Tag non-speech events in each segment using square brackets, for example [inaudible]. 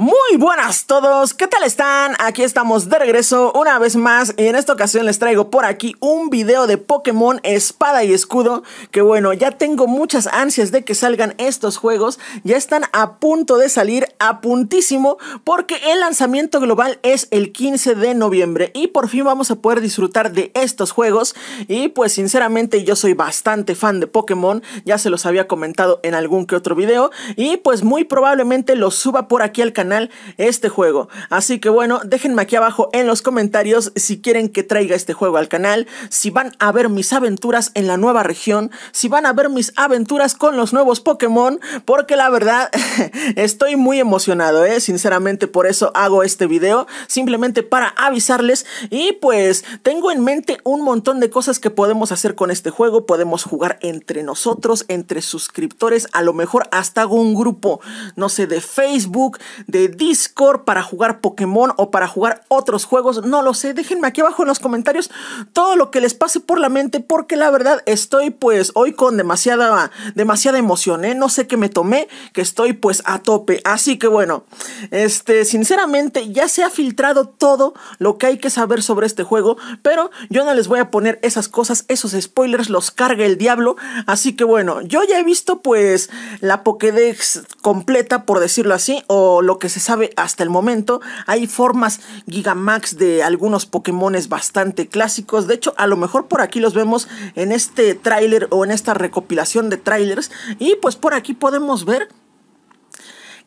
Muy buenas todos, ¿qué tal están? Aquí estamos de regreso una vez más y en esta ocasión les traigo por aquí un video de Pokémon Espada y Escudo que bueno, ya tengo muchas ansias de que salgan estos juegos, ya están a punto de salir, a puntísimo porque el lanzamiento global es el 15 de noviembre y por fin vamos a poder disfrutar de estos juegos y pues sinceramente yo soy bastante fan de Pokémon, ya se los había comentado en algún que otro video y pues muy probablemente los suba por aquí al canal este juego. Así que bueno, déjenme aquí abajo en los comentarios si quieren que traiga este juego al canal, si van a ver mis aventuras en la nueva región, si van a ver mis aventuras con los nuevos Pokémon, porque la verdad [laughs] estoy muy emocionado, ¿eh? sinceramente por eso hago este video, simplemente para avisarles y pues tengo en mente un montón de cosas que podemos hacer con este juego, podemos jugar entre nosotros, entre suscriptores, a lo mejor hasta hago un grupo, no sé, de Facebook, de Discord para jugar Pokémon o para jugar otros juegos, no lo sé. Déjenme aquí abajo en los comentarios todo lo que les pase por la mente porque la verdad estoy pues hoy con demasiada, demasiada emoción, ¿eh? No sé qué me tomé, que estoy pues a tope. Así que bueno, este, sinceramente ya se ha filtrado todo lo que hay que saber sobre este juego, pero yo no les voy a poner esas cosas, esos spoilers los carga el diablo. Así que bueno, yo ya he visto pues la Pokédex completa, por decirlo así, o lo que se sabe hasta el momento. Hay formas Gigamax de algunos Pokémon bastante clásicos. De hecho, a lo mejor por aquí los vemos en este tráiler o en esta recopilación de trailers Y pues por aquí podemos ver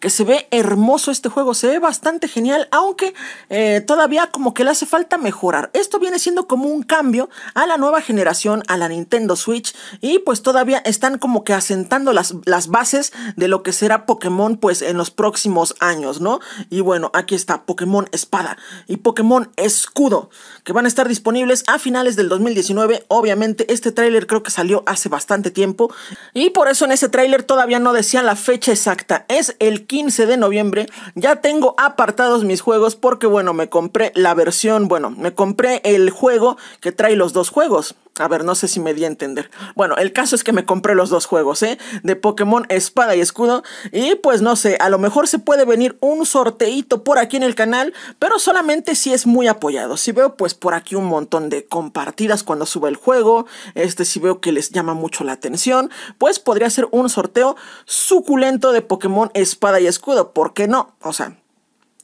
que se ve hermoso este juego, se ve bastante genial, aunque eh, todavía como que le hace falta mejorar. Esto viene siendo como un cambio a la nueva generación, a la Nintendo Switch, y pues todavía están como que asentando las, las bases de lo que será Pokémon pues en los próximos años, ¿no? Y bueno, aquí está Pokémon Espada y Pokémon Escudo, que van a estar disponibles a finales del 2019. Obviamente este tráiler creo que salió hace bastante tiempo y por eso en ese tráiler todavía no decían la fecha exacta. Es el 15 de noviembre ya tengo apartados mis juegos porque bueno, me compré la versión, bueno, me compré el juego que trae los dos juegos. A ver, no sé si me di a entender. Bueno, el caso es que me compré los dos juegos, ¿eh? De Pokémon Espada y Escudo. Y pues no sé, a lo mejor se puede venir un sorteito por aquí en el canal, pero solamente si es muy apoyado. Si veo pues por aquí un montón de compartidas cuando sube el juego, este si veo que les llama mucho la atención, pues podría ser un sorteo suculento de Pokémon Espada y Escudo. ¿Por qué no? O sea,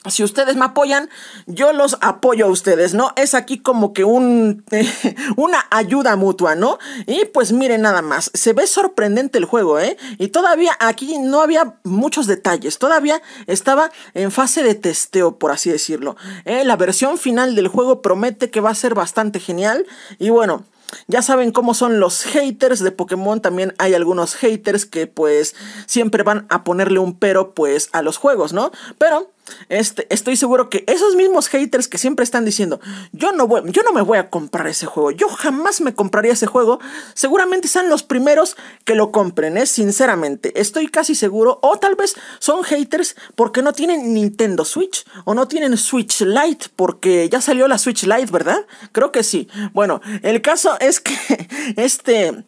si ustedes me apoyan, yo los apoyo a ustedes, ¿no? Es aquí como que un, [laughs] una ayuda mutua, ¿no? Y pues miren nada más, se ve sorprendente el juego, ¿eh? Y todavía aquí no había muchos detalles, todavía estaba en fase de testeo, por así decirlo. ¿eh? La versión final del juego promete que va a ser bastante genial y bueno... Ya saben cómo son los haters de Pokémon, también hay algunos haters que pues siempre van a ponerle un pero pues a los juegos, ¿no? Pero este, estoy seguro que esos mismos haters que siempre están diciendo, yo no, yo no me voy a comprar ese juego, yo jamás me compraría ese juego, seguramente sean los primeros que lo compren, ¿eh? sinceramente, estoy casi seguro, o tal vez son haters porque no tienen Nintendo Switch o no tienen Switch Lite, porque ya salió la Switch Lite, ¿verdad? Creo que sí. Bueno, el caso es que [laughs] este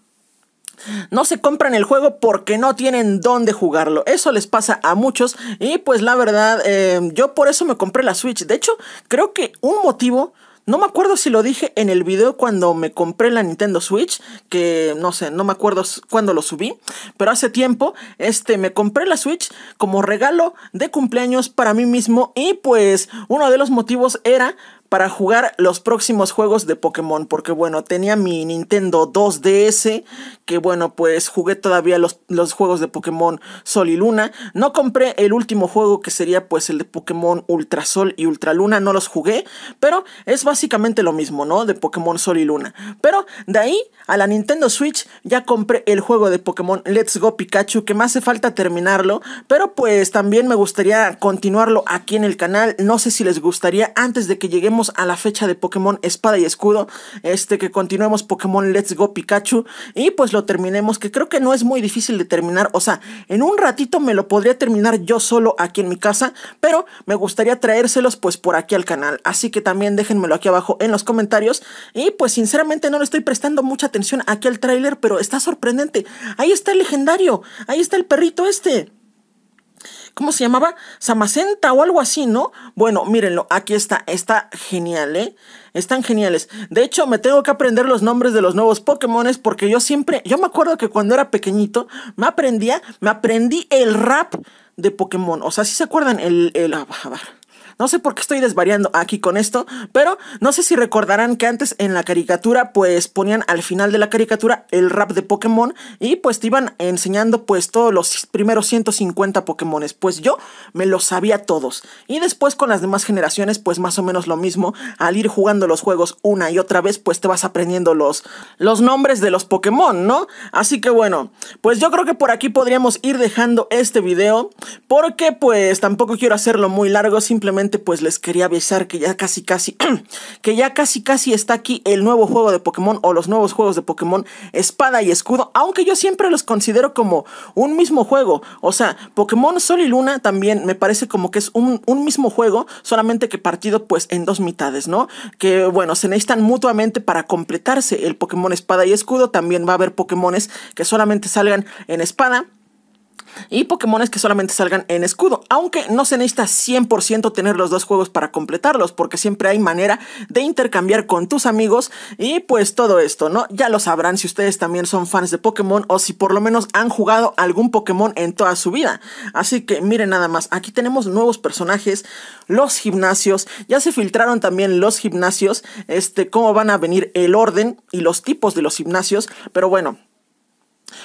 no se compran el juego porque no tienen dónde jugarlo. Eso les pasa a muchos. Y pues la verdad, em, yo por eso me compré la Switch. De hecho, creo que un motivo... No me acuerdo si lo dije en el video cuando me compré la Nintendo Switch, que no sé, no me acuerdo cuándo lo subí, pero hace tiempo, este, me compré la Switch como regalo de cumpleaños para mí mismo y pues uno de los motivos era para jugar los próximos juegos de Pokémon, porque bueno, tenía mi Nintendo 2DS, que bueno, pues jugué todavía los, los juegos de Pokémon Sol y Luna. No compré el último juego que sería pues el de Pokémon Ultra Sol y Ultra Luna, no los jugué, pero es básicamente lo mismo, ¿no? De Pokémon Sol y Luna. Pero de ahí a la Nintendo Switch ya compré el juego de Pokémon Let's Go Pikachu, que me hace falta terminarlo, pero pues también me gustaría continuarlo aquí en el canal. No sé si les gustaría antes de que lleguemos a la fecha de Pokémon Espada y Escudo, este que continuemos Pokémon Let's Go Pikachu y pues lo terminemos, que creo que no es muy difícil de terminar, o sea, en un ratito me lo podría terminar yo solo aquí en mi casa, pero me gustaría traérselos pues por aquí al canal, así que también déjenmelo aquí abajo en los comentarios y pues sinceramente no le estoy prestando mucha atención aquí al tráiler, pero está sorprendente, ahí está el legendario, ahí está el perrito este. ¿cómo se llamaba? Samacenta o algo así, ¿no? Bueno, mírenlo, aquí está, está genial, ¿eh? Están geniales. De hecho, me tengo que aprender los nombres de los nuevos Pokémon. porque yo siempre, yo me acuerdo que cuando era pequeñito, me aprendía, me aprendí el rap de Pokémon. O sea, si se acuerdan, el, el, a no sé por qué estoy desvariando aquí con esto, pero no sé si recordarán que antes en la caricatura pues ponían al final de la caricatura el rap de Pokémon y pues te iban enseñando pues todos los primeros 150 Pokémon Pues yo me los sabía todos. Y después con las demás generaciones pues más o menos lo mismo. Al ir jugando los juegos una y otra vez pues te vas aprendiendo los, los nombres de los Pokémon, ¿no? Así que bueno, pues yo creo que por aquí podríamos ir dejando este video porque pues tampoco quiero hacerlo muy largo, simplemente pues les quería avisar que ya casi casi, [clears throat] que ya casi casi está aquí el nuevo juego de Pokémon o los nuevos juegos de Pokémon Espada y Escudo, aunque yo siempre los considero como un mismo juego. O sea, Pokémon Sol y Luna también me parece como que es un, un mismo juego, solamente que partido pues en dos mitades, ¿no? Que bueno, se necesitan mutuamente para completarse el Pokémon Espada y Escudo. También va a haber Pokémones que solamente salgan en Espada y Pokémones que solamente salgan en escudo, aunque no se necesita 100% tener los dos juegos para completarlos, porque siempre hay manera de intercambiar con tus amigos y pues todo esto, ¿no? Ya lo sabrán si ustedes también son fans de Pokémon o si por lo menos han jugado algún Pokémon en toda su vida. Así que miren nada más, aquí tenemos nuevos personajes, los gimnasios, ya se filtraron también los gimnasios, este, cómo van a venir el orden y los tipos de los gimnasios, pero bueno.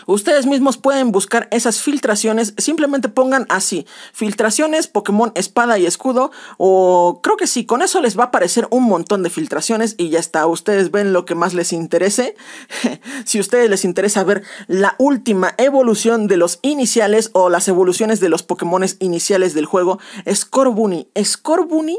Ustedes mismos pueden buscar esas filtraciones, simplemente pongan así, filtraciones Pokémon espada y escudo, o creo que sí, con eso les va a aparecer un montón de filtraciones y ya está, ustedes ven lo que más les interese. [laughs] si a ustedes les interesa ver la última evolución de los iniciales o las evoluciones de los Pokémon iniciales del juego, Scorbunny, Scorbunny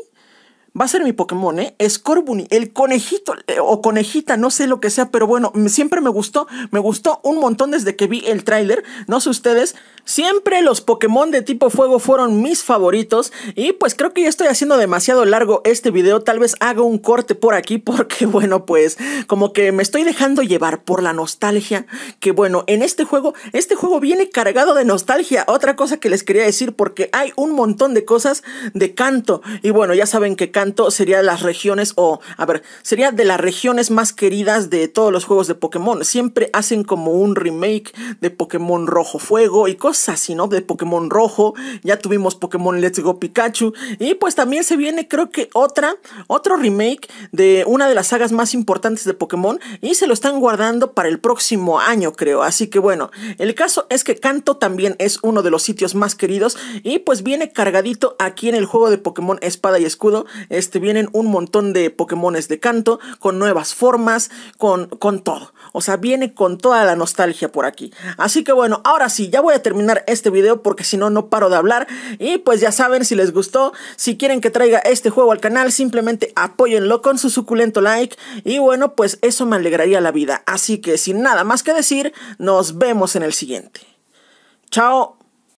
va a ser mi Pokémon, ¿eh? Scorbunny, el conejito eh, o conejita, no sé lo que sea, pero bueno, siempre me gustó, me gustó un montón desde que vi el tráiler, no sé ustedes, siempre los Pokémon de tipo fuego fueron mis favoritos y pues creo que ya estoy haciendo demasiado largo este video, tal vez haga un corte por aquí [laughs] porque bueno, pues como que me estoy dejando llevar por la nostalgia, que bueno, en este juego, este juego viene cargado de nostalgia, otra cosa que les quería decir porque hay un montón de cosas de canto y bueno, ya saben que canto sería sería las regiones o, a ver, sería de las regiones más queridas de todos los juegos de Pokémon. Siempre hacen como un remake de Pokémon Rojo Fuego y cosas así, ¿no? De Pokémon Rojo, ya tuvimos Pokémon Let's Go Pikachu y pues también se viene creo que otra, otro remake de una de las sagas más importantes de Pokémon y se lo están guardando para el próximo año, creo. Así que bueno, el caso es que Kanto también es uno de los sitios más queridos y pues viene cargadito aquí en el juego de Pokémon Espada y Escudo este, vienen un montón de Pokémones de canto, con nuevas formas, con, con todo. O sea, viene con toda la nostalgia por aquí. Así que bueno, ahora sí, ya voy a terminar este video porque si no, no paro de hablar. Y pues ya saben, si les gustó, si quieren que traiga este juego al canal, simplemente apóyenlo con su suculento like. Y bueno, pues eso me alegraría la vida. Así que sin nada más que decir, nos vemos en el siguiente. Chao.